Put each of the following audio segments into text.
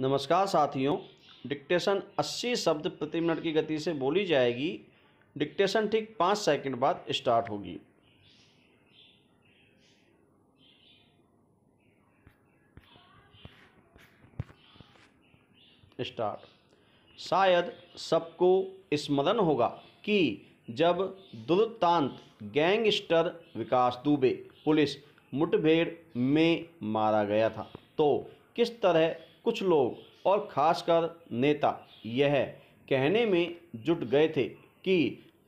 नमस्कार साथियों डिक्टेशन 80 शब्द प्रति मिनट की गति से बोली जाएगी डिक्टेशन ठीक पाँच सेकंड बाद स्टार्ट होगी स्टार्ट शायद सबको स्मरण होगा कि जब दुर्तांत गैंगस्टर विकास दुबे पुलिस मुठभेड़ में मारा गया था तो किस तरह कुछ लोग और खासकर नेता यह कहने में जुट गए थे कि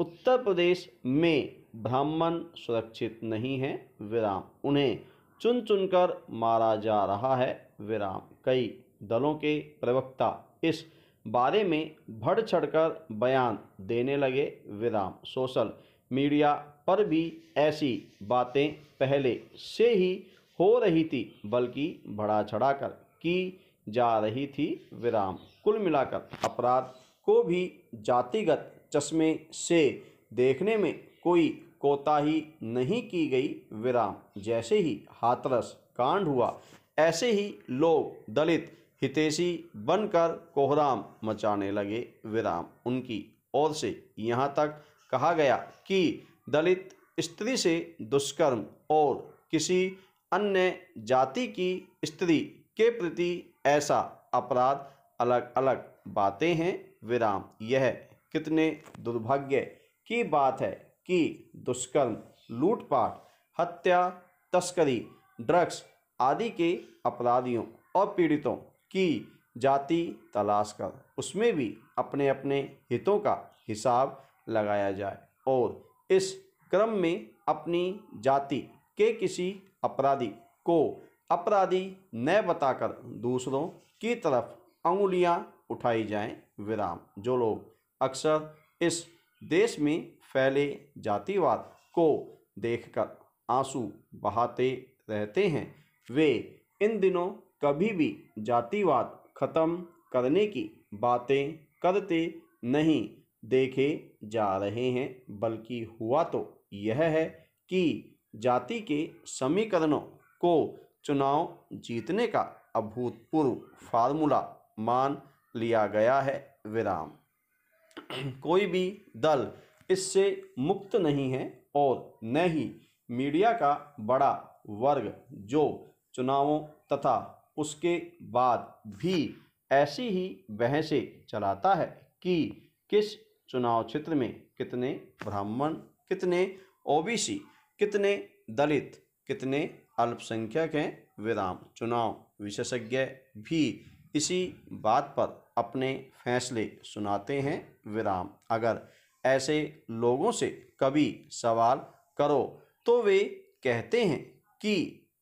उत्तर प्रदेश में ब्राह्मण सुरक्षित नहीं है विराम उन्हें चुन चुनकर मारा जा रहा है विराम कई दलों के प्रवक्ता इस बारे में भड़ चढ़कर बयान देने लगे विराम सोशल मीडिया पर भी ऐसी बातें पहले से ही हो रही थी बल्कि बढ़ा चढ़ाकर कि जा रही थी विराम कुल मिलाकर अपराध को भी जातिगत चश्मे से देखने में कोई कोताही नहीं की गई विराम जैसे ही हाथरस कांड हुआ ऐसे ही लोग दलित हितेशी बनकर कोहराम मचाने लगे विराम उनकी ओर से यहाँ तक कहा गया कि दलित स्त्री से दुष्कर्म और किसी अन्य जाति की स्त्री के प्रति ऐसा अपराध अलग अलग बातें हैं विराम यह कितने दुर्भाग्य की बात है कि दुष्कर्म लूटपाट हत्या तस्करी ड्रग्स आदि के अपराधियों और पीड़ितों की जाति तलाश कर उसमें भी अपने अपने हितों का हिसाब लगाया जाए और इस क्रम में अपनी जाति के किसी अपराधी को अपराधी न बताकर दूसरों की तरफ उंगलियां उठाई जाएं विराम जो लोग अक्सर इस देश में फैले जातिवाद को देखकर आंसू बहाते रहते हैं वे इन दिनों कभी भी जातिवाद खत्म करने की बातें करते नहीं देखे जा रहे हैं बल्कि हुआ तो यह है कि जाति के समीकरणों को चुनाव जीतने का अभूतपूर्व फार्मूला मान लिया गया है विराम कोई भी दल इससे मुक्त नहीं है और न ही मीडिया का बड़ा वर्ग जो चुनावों तथा उसके बाद भी ऐसी ही बहसें चलाता है कि किस चुनाव क्षेत्र में कितने ब्राह्मण कितने ओबीसी कितने दलित कितने अल्पसंख्यक हैं विराम चुनाव विशेषज्ञ भी इसी बात पर अपने फैसले सुनाते हैं विराम अगर ऐसे लोगों से कभी सवाल करो तो वे कहते हैं कि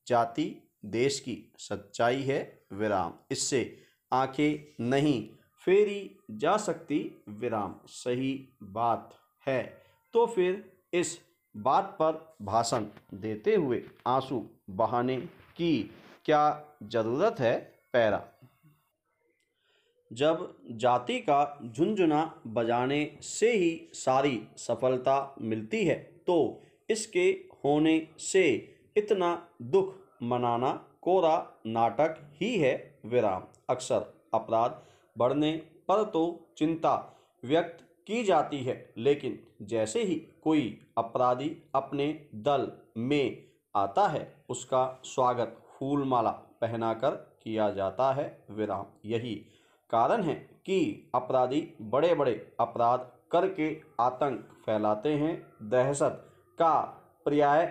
जाति देश की सच्चाई है विराम इससे आंखें नहीं फेरी जा सकती विराम सही बात है तो फिर इस बात पर भाषण देते हुए आंसू बहाने की क्या जरूरत है पैरा जब जाति का झुंझुना बजाने से ही सारी सफलता मिलती है तो इसके होने से इतना दुख मनाना कोरा नाटक ही है विराम अक्सर अपराध बढ़ने पर तो चिंता व्यक्त की जाती है लेकिन जैसे ही कोई अपराधी अपने दल में आता है उसका स्वागत फूलमाला पहनाकर किया जाता है विराम यही कारण है कि अपराधी बड़े बड़े अपराध करके आतंक फैलाते हैं दहशत का पर्याय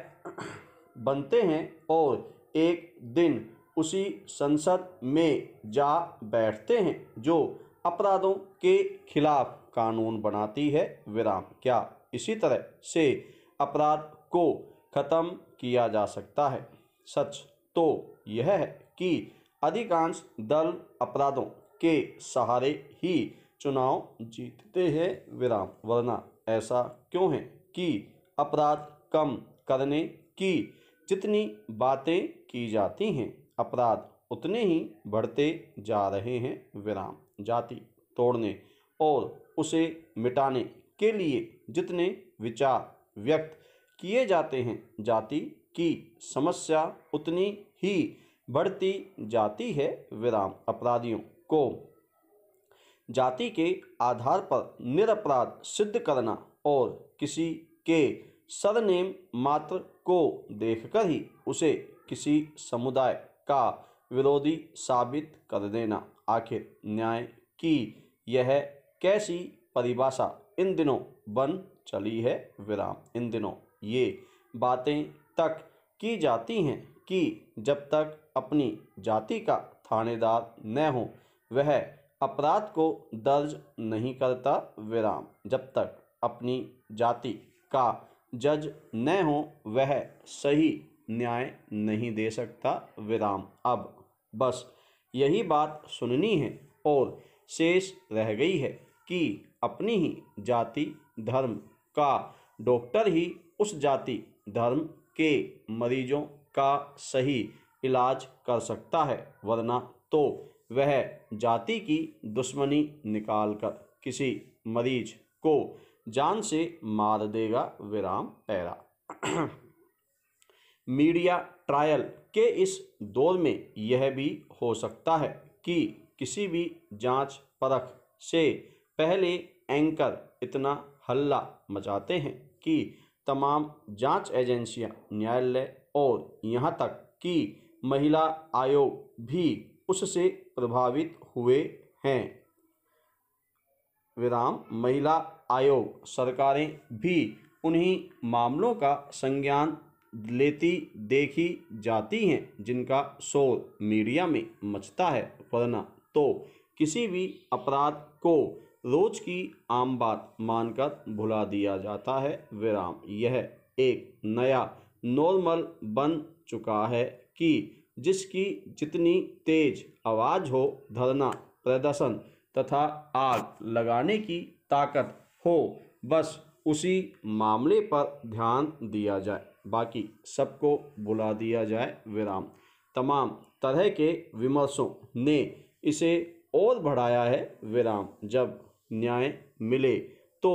बनते हैं और एक दिन उसी संसद में जा बैठते हैं जो अपराधों के खिलाफ कानून बनाती है विराम क्या इसी तरह से अपराध को खत्म किया जा सकता है सच तो यह है कि अधिकांश दल अपराधों के सहारे ही चुनाव जीतते हैं विराम वरना ऐसा क्यों है कि अपराध कम करने की जितनी बातें की जाती हैं अपराध उतने ही बढ़ते जा रहे हैं विराम जाति तोड़ने और उसे मिटाने के लिए जितने विचार व्यक्त किए जाते हैं जाति की समस्या उतनी ही बढ़ती जाती है विराम अपराधियों को जाति के आधार पर निरपराध सिद्ध करना और किसी के सरनेम मात्र को देखकर ही उसे किसी समुदाय का विरोधी साबित कर देना आखिर न्याय की यह कैसी परिभाषा इन दिनों बन चली है विराम इन दिनों ये बातें तक की जाती हैं कि जब तक अपनी जाति का थानेदार न हो वह अपराध को दर्ज नहीं करता विराम जब तक अपनी जाति का जज न हो वह सही न्याय नहीं दे सकता विराम अब बस यही बात सुननी है और शेष रह गई है कि अपनी ही जाति धर्म का डॉक्टर ही उस जाति धर्म के मरीजों का सही इलाज कर सकता है वरना तो वह जाति की दुश्मनी निकाल कर किसी मरीज को जान से मार देगा विराम पैरा मीडिया ट्रायल के इस दौर में यह भी हो सकता है कि किसी भी जांच परख से पहले एंकर इतना हल्ला मचाते हैं कि तमाम जांच एजेंसियां न्यायालय और यहाँ तक कि महिला आयोग भी उससे प्रभावित हुए हैं विराम महिला आयोग सरकारें भी उन्हीं मामलों का संज्ञान लेती देखी जाती हैं जिनका शोर मीडिया में मचता है वरना तो किसी भी अपराध को रोज की आम बात मानकर भुला दिया जाता है विराम यह एक नया नॉर्मल बन चुका है कि जिसकी जितनी तेज आवाज़ हो धरना प्रदर्शन तथा आग लगाने की ताकत हो बस उसी मामले पर ध्यान दिया जाए बाकी सबको बुला दिया जाए विराम तमाम तरह के विमर्शों ने इसे और बढ़ाया है विराम जब न्याय मिले तो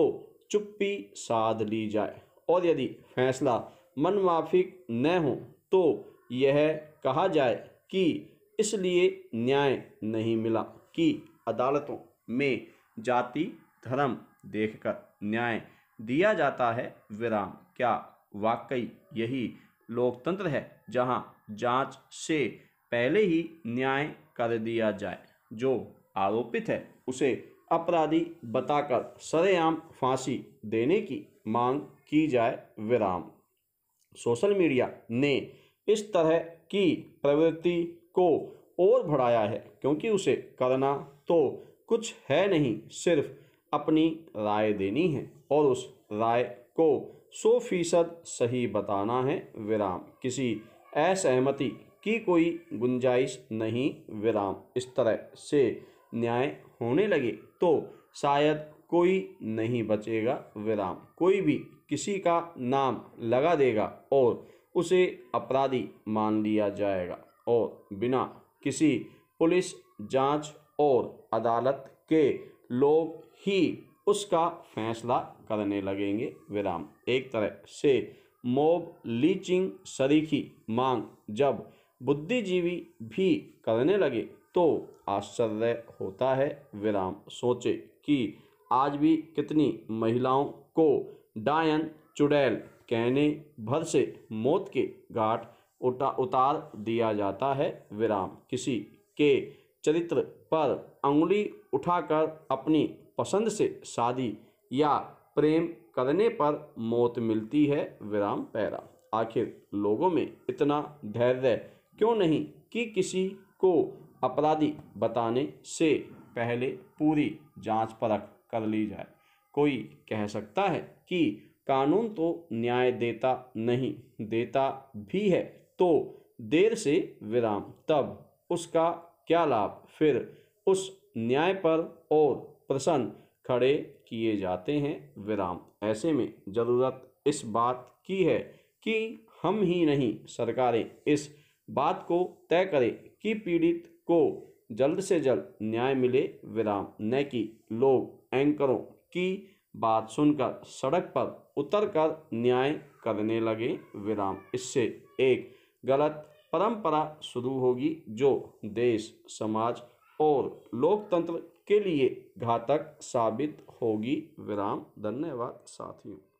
चुप्पी साध ली जाए और यदि फैसला मनमाफिक न हो तो यह कहा जाए कि इसलिए न्याय नहीं मिला कि अदालतों में जाति धर्म देखकर न्याय दिया जाता है विराम क्या वाकई यही लोकतंत्र है जहां जांच से पहले ही न्याय कर दिया जाए जो आरोपित है उसे अपराधी बताकर सरेआम फांसी देने की मांग की जाए विराम सोशल मीडिया ने इस तरह की प्रवृत्ति को और बढ़ाया है क्योंकि उसे करना तो कुछ है नहीं सिर्फ अपनी राय देनी है और उस राय को सौ फीसद सही बताना है विराम किसी असहमति की कोई गुंजाइश नहीं विराम इस तरह से न्याय होने लगे तो शायद कोई नहीं बचेगा विराम कोई भी किसी का नाम लगा देगा और उसे अपराधी मान लिया जाएगा और बिना किसी पुलिस जांच और अदालत के लोग ही उसका फैसला करने लगेंगे विराम एक तरह से मोब लीचिंग सरीखी मांग जब बुद्धिजीवी भी करने लगे तो आश्चर्य होता है विराम सोचे कि आज भी कितनी महिलाओं को डायन चुड़ैल कहने भर से मौत के घाट उठा उतार दिया जाता है विराम किसी के चरित्र पर उंगली उठाकर अपनी पसंद से शादी या प्रेम करने पर मौत मिलती है विराम पैरा आखिर लोगों में इतना धैर्य क्यों नहीं कि किसी को अपराधी बताने से पहले पूरी जांच परख कर ली जाए कोई कह सकता है कि कानून तो न्याय देता नहीं देता भी है तो देर से विराम तब उसका क्या लाभ फिर उस न्याय पर और प्रसन्न खड़े किए जाते हैं विराम ऐसे में ज़रूरत इस बात की है कि हम ही नहीं सरकारें इस बात को तय करें कि पीड़ित को जल्द से जल्द न्याय मिले विराम न कि लोग एंकरों की बात सुनकर सड़क पर उतरकर न्याय करने लगे विराम इससे एक गलत परंपरा शुरू होगी जो देश समाज और लोकतंत्र के लिए घातक साबित होगी विराम धन्यवाद साथियों